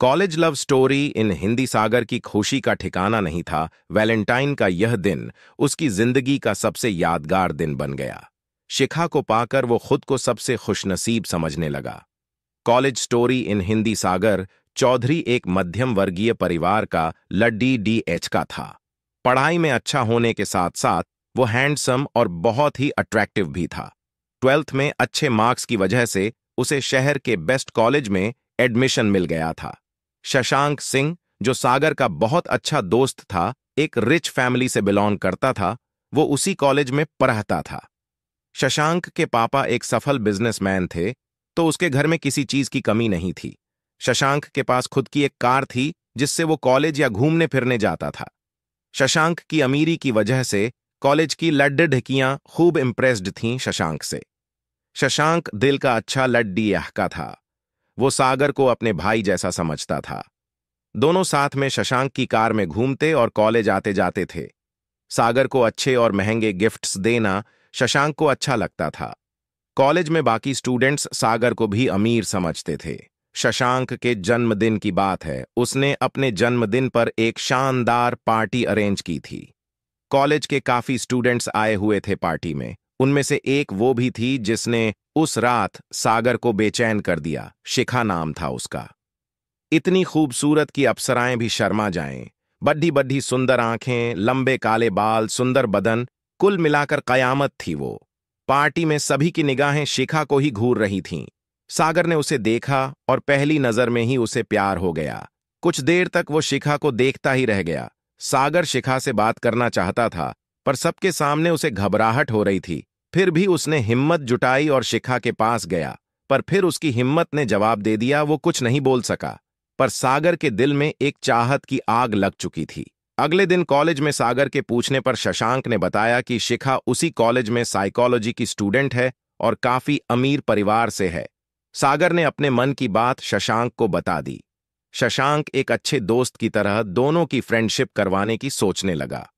college love story in Hindi Sagar की खुशी का ठिकाना नहीं था वैलेंटाइन का यह दिन उसकी जिंदगी का सबसे यादगार दिन बन गया शिखा को पाकर वो खुद को सबसे खुशनसीब समझने लगा college story in Hindi Sagar Chaudhary एक मध्यम वर्गीय परिवार का लड्डी डी एच का था पढ़ाई में अच्छा होने के साथ साथ वो हैंडसम और बहुत ही अट्रैक्टिव भी था ट्वेल्थ में अच्छे मार्क्स की वजह से उसे शहर के बेस्ट कॉलेज में एडमिशन मिल गया था शशांक सिंह जो सागर का बहुत अच्छा दोस्त था एक रिच फैमिली से बिलोंग करता था वो उसी कॉलेज में पढ़ता था शशांक के पापा एक सफल बिजनेसमैन थे तो उसके घर में किसी चीज की कमी नहीं थी शशांक के पास खुद की एक कार थी जिससे वो कॉलेज या घूमने फिरने जाता था शशांक की अमीरी की वजह से कॉलेज की लड्ड ढकियां खूब इम्प्रेस्ड थीं शशांक से शशांक दिल का अच्छा लड्डी यह था वो सागर को अपने भाई जैसा समझता था दोनों साथ में शशांक की कार में घूमते और कॉलेज आते जाते थे सागर को अच्छे और महंगे गिफ्ट्स देना शशांक को अच्छा लगता था कॉलेज में बाकी स्टूडेंट्स सागर को भी अमीर समझते थे शशांक के जन्मदिन की बात है उसने अपने जन्मदिन पर एक शानदार पार्टी अरेंज की थी कॉलेज के काफी स्टूडेंट्स आए हुए थे पार्टी में उनमें से एक वो भी थी जिसने उस रात सागर को बेचैन कर दिया शिखा नाम था उसका इतनी खूबसूरत की अप्सराएं भी शर्मा जाएं बड्ढी बड्ढी सुंदर आंखें लंबे काले बाल सुंदर बदन कुल मिलाकर कयामत थी वो पार्टी में सभी की निगाहें शिखा को ही घूर रही थीं सागर ने उसे देखा और पहली नजर में ही उसे प्यार हो गया कुछ देर तक वो शिखा को देखता ही रह गया सागर शिखा से बात करना चाहता था पर सबके सामने उसे घबराहट हो रही थी फिर भी उसने हिम्मत जुटाई और शिखा के पास गया पर फिर उसकी हिम्मत ने जवाब दे दिया वो कुछ नहीं बोल सका पर सागर के दिल में एक चाहत की आग लग चुकी थी अगले दिन कॉलेज में सागर के पूछने पर शशांक ने बताया कि शिखा उसी कॉलेज में साइकोलॉजी की स्टूडेंट है और काफी अमीर परिवार से है सागर ने अपने मन की बात शशांक को बता दी शशांक एक अच्छे दोस्त की तरह दोनों की फ्रेंडशिप करवाने की सोचने लगा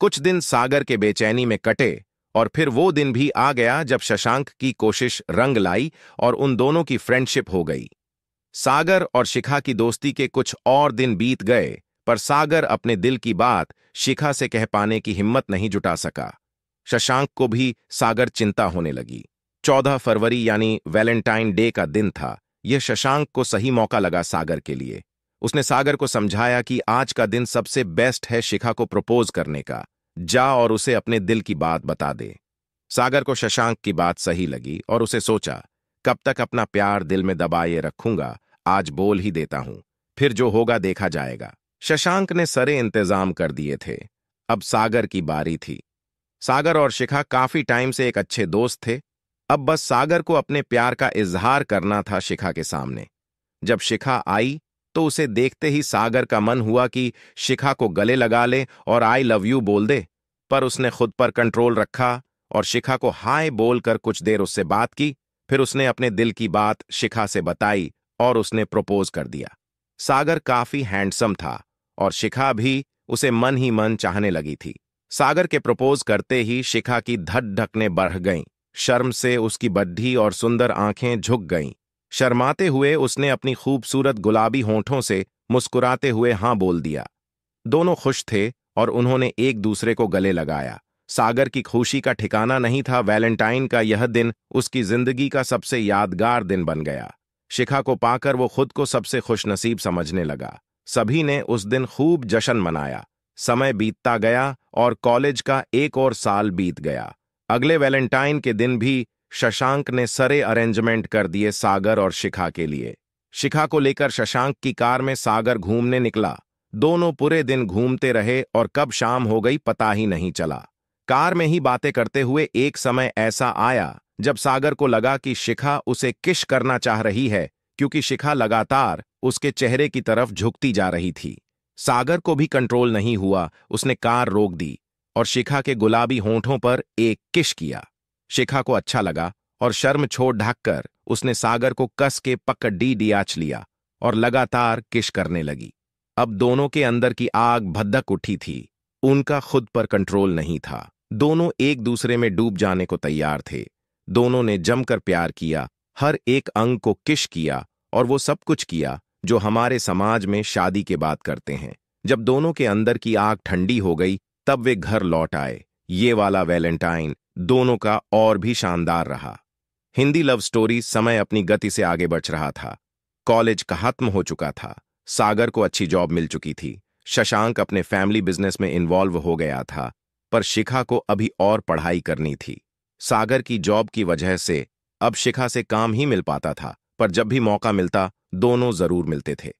कुछ दिन सागर के बेचैनी में कटे और फिर वो दिन भी आ गया जब शशांक की कोशिश रंग लाई और उन दोनों की फ्रेंडशिप हो गई सागर और शिखा की दोस्ती के कुछ और दिन बीत गए पर सागर अपने दिल की बात शिखा से कह पाने की हिम्मत नहीं जुटा सका शशांक को भी सागर चिंता होने लगी चौदह फरवरी यानी वैलेंटाइन डे का दिन था यह शशांक को सही मौका लगा सागर के लिए उसने सागर को समझाया कि आज का दिन सबसे बेस्ट है शिखा को प्रपोज करने का जा और उसे अपने दिल की बात बता दे सागर को शशांक की बात सही लगी और उसे सोचा कब तक अपना प्यार दिल में दबाए रखूंगा आज बोल ही देता हूं फिर जो होगा देखा जाएगा शशांक ने सरे इंतजाम कर दिए थे अब सागर की बारी थी सागर और शिखा काफी टाइम से एक अच्छे दोस्त थे अब बस सागर को अपने प्यार का इजहार करना था शिखा के सामने जब शिखा आई तो उसे देखते ही सागर का मन हुआ कि शिखा को गले लगा ले और आई लव यू बोल दे पर उसने खुद पर कंट्रोल रखा और शिखा को हाय बोलकर कुछ देर उससे बात की फिर उसने अपने दिल की बात शिखा से बताई और उसने प्रपोज कर दिया सागर काफी हैंडसम था और शिखा भी उसे मन ही मन चाहने लगी थी सागर के प्रपोज करते ही शिखा की धट ढकने बढ़ गईं शर्म से उसकी बड्ढी और सुंदर आंखें झुक गईं शर्माते हुए उसने अपनी खूबसूरत गुलाबी होठों से मुस्कुराते हुए हां बोल दिया दोनों खुश थे और उन्होंने एक दूसरे को गले लगाया सागर की खुशी का ठिकाना नहीं था वैलेंटाइन का यह दिन उसकी जिंदगी का सबसे यादगार दिन बन गया शिखा को पाकर वो खुद को सबसे खुशनसीब समझने लगा सभी ने उस दिन खूब जश्न मनाया समय बीतता गया और कॉलेज का एक और साल बीत गया अगले वैलेंटाइन के दिन भी शशांक ने सरे अरेंजमेंट कर दिए सागर और शिखा के लिए शिखा को लेकर शशांक की कार में सागर घूमने निकला दोनों पूरे दिन घूमते रहे और कब शाम हो गई पता ही नहीं चला कार में ही बातें करते हुए एक समय ऐसा आया जब सागर को लगा कि शिखा उसे किश करना चाह रही है क्योंकि शिखा लगातार उसके चेहरे की तरफ झुकती जा रही थी सागर को भी कंट्रोल नहीं हुआ उसने कार रोक दी और शिखा के गुलाबी होंठों पर एक किश किया शिखा को अच्छा लगा और शर्म छोड़ ढाककर उसने सागर को कस के पकड़ी डियाच लिया और लगातार किश करने लगी अब दोनों के अंदर की आग भद्दक उठी थी उनका खुद पर कंट्रोल नहीं था दोनों एक दूसरे में डूब जाने को तैयार थे दोनों ने जमकर प्यार किया हर एक अंग को किश किया और वो सब कुछ किया जो हमारे समाज में शादी के बाद करते हैं जब दोनों के अंदर की आग ठंडी हो गई तब वे घर लौट आए ये वाला वैलेंटाइन दोनों का और भी शानदार रहा हिंदी लव स्टोरी समय अपनी गति से आगे बढ़ रहा था कॉलेज खत्म हो चुका था सागर को अच्छी जॉब मिल चुकी थी शशांक अपने फैमिली बिजनेस में इन्वॉल्व हो गया था पर शिखा को अभी और पढ़ाई करनी थी सागर की जॉब की वजह से अब शिखा से काम ही मिल पाता था पर जब भी मौका मिलता दोनों जरूर मिलते थे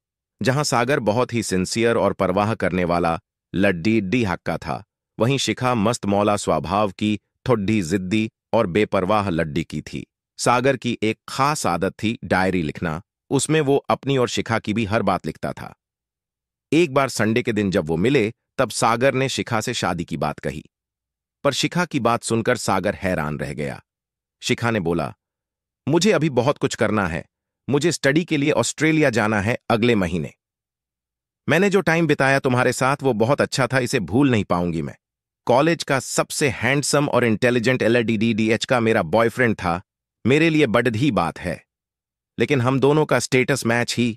जहां सागर बहुत ही सिंसियर और परवाह करने वाला लड्डी डी हक्का था वहीं शिखा मस्त मौला स्वभाव की ठुड्ढी जिद्दी और बेपरवाह लड्डी की थी सागर की एक खास आदत थी डायरी लिखना उसमें वो अपनी और शिखा की भी हर बात लिखता था एक बार संडे के दिन जब वो मिले तब सागर ने शिखा से शादी की बात कही पर शिखा की बात सुनकर सागर हैरान रह गया शिखा ने बोला मुझे अभी बहुत कुछ करना है मुझे स्टडी के लिए ऑस्ट्रेलिया जाना है अगले महीने मैंने जो टाइम बिताया तुम्हारे साथ वो बहुत अच्छा था इसे भूल नहीं पाऊंगी मैं कॉलेज का सबसे हैंडसम और इंटेलिजेंट एल का मेरा बॉयफ्रेंड था मेरे लिए बड ही बात है लेकिन हम दोनों का स्टेटस मैच ही